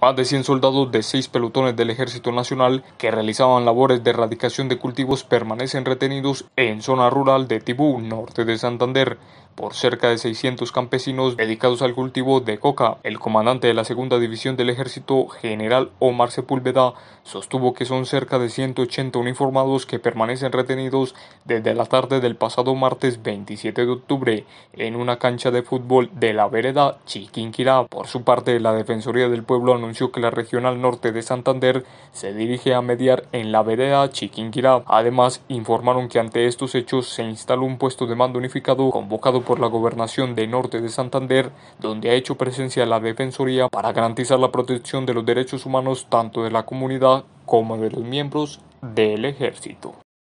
Más de 100 soldados de 6 pelotones del Ejército Nacional que realizaban labores de erradicación de cultivos permanecen retenidos en zona rural de Tibú, norte de Santander, por cerca de 600 campesinos dedicados al cultivo de coca. El comandante de la segunda división del ejército, general Omar Sepúlveda, sostuvo que son cerca de 180 uniformados que permanecen retenidos desde la tarde del pasado martes 27 de octubre en una cancha de fútbol de la vereda Chiquinquirá. Por su parte, la Defensoría del Pueblo anunció que la regional norte de Santander se dirige a mediar en la vereda Chiquinquirá. Además, informaron que ante estos hechos se instaló un puesto de mando unificado convocado por por la Gobernación de Norte de Santander, donde ha hecho presencia la Defensoría para garantizar la protección de los derechos humanos tanto de la comunidad como de los miembros del ejército.